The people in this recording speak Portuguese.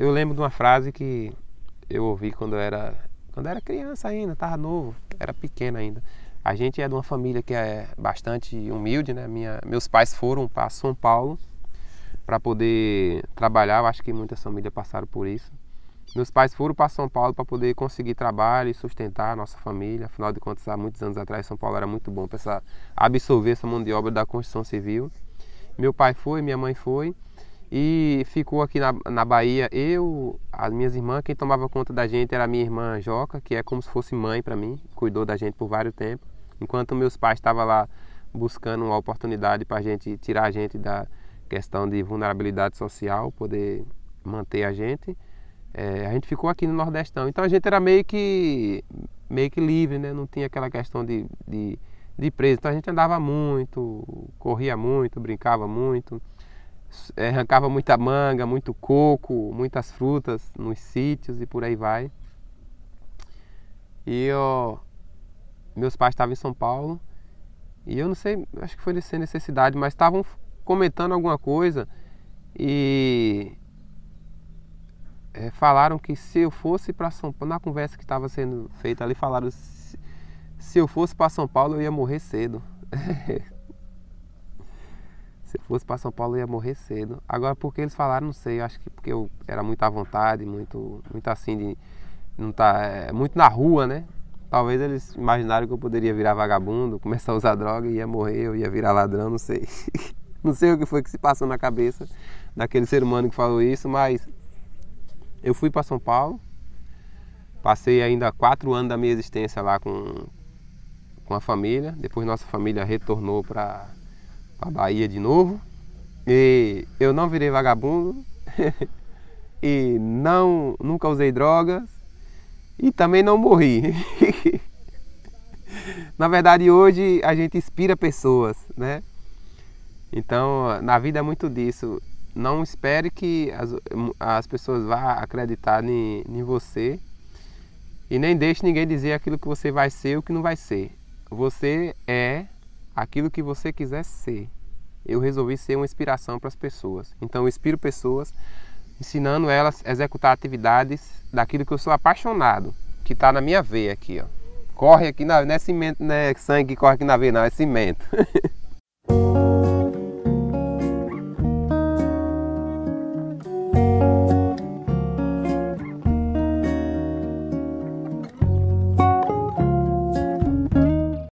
eu lembro de uma frase que eu ouvi quando eu era quando eu era criança ainda, estava novo, era pequeno ainda. A gente é de uma família que é bastante humilde, né? Minha, meus pais foram para São Paulo para poder trabalhar. Eu acho que muitas famílias passaram por isso. Meus pais foram para São Paulo para poder conseguir trabalho e sustentar a nossa família. Afinal de contas, há muitos anos atrás, São Paulo era muito bom para absorver essa mão de obra da construção civil. Meu pai foi, minha mãe foi. E ficou aqui na, na Bahia eu, as minhas irmãs. Quem tomava conta da gente era a minha irmã Joca, que é como se fosse mãe para mim, cuidou da gente por vários tempos. Enquanto meus pais estavam lá buscando uma oportunidade para a gente tirar a gente da questão de vulnerabilidade social, poder manter a gente, é, a gente ficou aqui no Nordestão. Então a gente era meio que, meio que livre, né? não tinha aquela questão de, de, de preso. Então a gente andava muito, corria muito, brincava muito. Eh, arrancava muita manga, muito coco, muitas frutas nos sítios e por aí vai. E eu, meus pais estavam em São Paulo e eu não sei, acho que foi sem necessidade, mas estavam comentando alguma coisa e é, falaram que se eu fosse para São Paulo, na conversa que estava sendo feita ali, falaram se, se eu fosse para São Paulo eu ia morrer cedo. Se eu fosse para São Paulo, eu ia morrer cedo. Agora, porque eles falaram, não sei. Eu acho que porque eu era muito à vontade, muito, muito assim de. Não tá, é, muito na rua, né? Talvez eles imaginaram que eu poderia virar vagabundo, começar a usar droga e ia morrer, eu ia virar ladrão, não sei. não sei o que foi que se passou na cabeça daquele ser humano que falou isso, mas eu fui para São Paulo, passei ainda quatro anos da minha existência lá com, com a família, depois nossa família retornou para a Bahia de novo. E eu não virei vagabundo e não nunca usei drogas e também não morri. na verdade, hoje a gente inspira pessoas, né? Então, na vida é muito disso. Não espere que as, as pessoas vá acreditar em, em você e nem deixe ninguém dizer aquilo que você vai ser ou que não vai ser. Você é aquilo que você quiser ser. Eu resolvi ser uma inspiração para as pessoas. Então eu inspiro pessoas ensinando elas a executar atividades daquilo que eu sou apaixonado, que está na minha veia aqui, ó. Corre aqui, na, não é cimento, não é sangue que corre aqui na veia, não, é cimento.